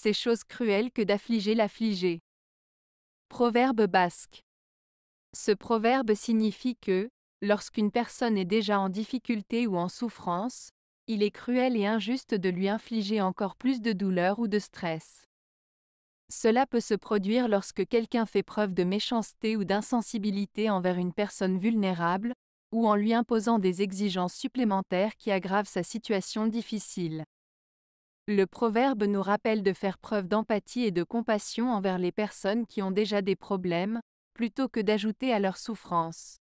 c'est chose cruelle que d'affliger l'affligé. Proverbe basque. Ce proverbe signifie que, lorsqu'une personne est déjà en difficulté ou en souffrance, il est cruel et injuste de lui infliger encore plus de douleur ou de stress. Cela peut se produire lorsque quelqu'un fait preuve de méchanceté ou d'insensibilité envers une personne vulnérable, ou en lui imposant des exigences supplémentaires qui aggravent sa situation difficile. Le proverbe nous rappelle de faire preuve d'empathie et de compassion envers les personnes qui ont déjà des problèmes, plutôt que d'ajouter à leur souffrances.